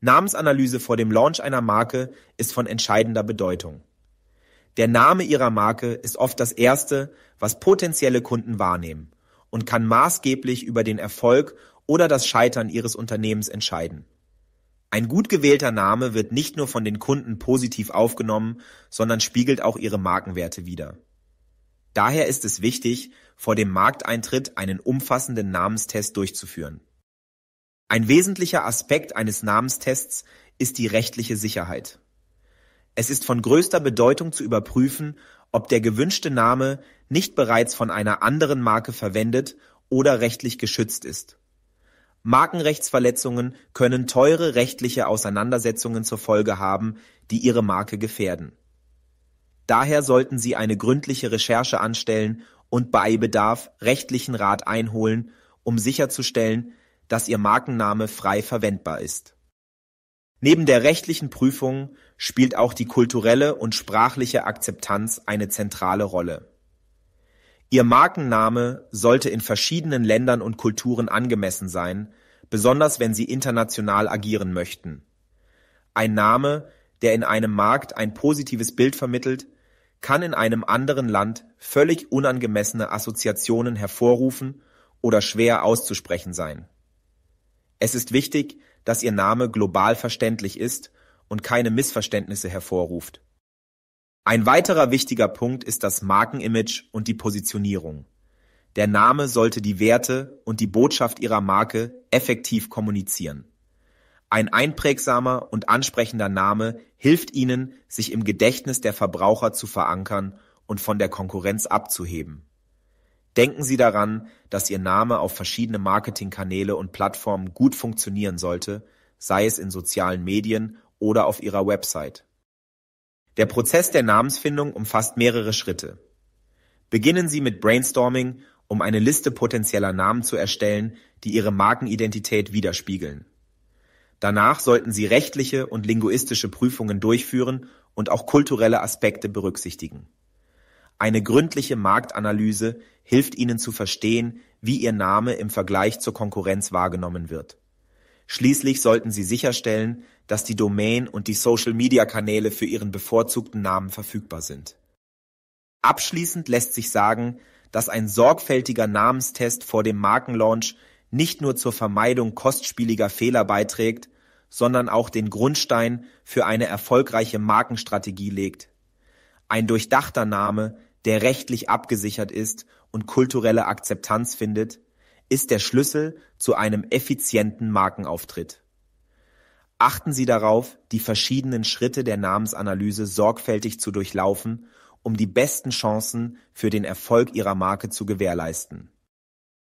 Namensanalyse vor dem Launch einer Marke ist von entscheidender Bedeutung. Der Name Ihrer Marke ist oft das Erste, was potenzielle Kunden wahrnehmen und kann maßgeblich über den Erfolg oder das Scheitern Ihres Unternehmens entscheiden. Ein gut gewählter Name wird nicht nur von den Kunden positiv aufgenommen, sondern spiegelt auch ihre Markenwerte wider. Daher ist es wichtig, vor dem Markteintritt einen umfassenden Namenstest durchzuführen. Ein wesentlicher Aspekt eines Namenstests ist die rechtliche Sicherheit. Es ist von größter Bedeutung zu überprüfen, ob der gewünschte Name nicht bereits von einer anderen Marke verwendet oder rechtlich geschützt ist. Markenrechtsverletzungen können teure rechtliche Auseinandersetzungen zur Folge haben, die ihre Marke gefährden. Daher sollten Sie eine gründliche Recherche anstellen und bei Bedarf rechtlichen Rat einholen, um sicherzustellen, dass ihr Markenname frei verwendbar ist. Neben der rechtlichen Prüfung spielt auch die kulturelle und sprachliche Akzeptanz eine zentrale Rolle. Ihr Markenname sollte in verschiedenen Ländern und Kulturen angemessen sein, besonders wenn Sie international agieren möchten. Ein Name, der in einem Markt ein positives Bild vermittelt, kann in einem anderen Land völlig unangemessene Assoziationen hervorrufen oder schwer auszusprechen sein. Es ist wichtig, dass ihr Name global verständlich ist und keine Missverständnisse hervorruft. Ein weiterer wichtiger Punkt ist das Markenimage und die Positionierung. Der Name sollte die Werte und die Botschaft ihrer Marke effektiv kommunizieren. Ein einprägsamer und ansprechender Name hilft ihnen, sich im Gedächtnis der Verbraucher zu verankern und von der Konkurrenz abzuheben. Denken Sie daran, dass Ihr Name auf verschiedene Marketingkanäle und Plattformen gut funktionieren sollte, sei es in sozialen Medien oder auf Ihrer Website. Der Prozess der Namensfindung umfasst mehrere Schritte. Beginnen Sie mit Brainstorming, um eine Liste potenzieller Namen zu erstellen, die Ihre Markenidentität widerspiegeln. Danach sollten Sie rechtliche und linguistische Prüfungen durchführen und auch kulturelle Aspekte berücksichtigen. Eine gründliche Marktanalyse hilft Ihnen zu verstehen, wie Ihr Name im Vergleich zur Konkurrenz wahrgenommen wird. Schließlich sollten Sie sicherstellen, dass die Domain und die Social-Media-Kanäle für Ihren bevorzugten Namen verfügbar sind. Abschließend lässt sich sagen, dass ein sorgfältiger Namenstest vor dem Markenlaunch nicht nur zur Vermeidung kostspieliger Fehler beiträgt, sondern auch den Grundstein für eine erfolgreiche Markenstrategie legt. Ein durchdachter Name der rechtlich abgesichert ist und kulturelle Akzeptanz findet, ist der Schlüssel zu einem effizienten Markenauftritt. Achten Sie darauf, die verschiedenen Schritte der Namensanalyse sorgfältig zu durchlaufen, um die besten Chancen für den Erfolg Ihrer Marke zu gewährleisten.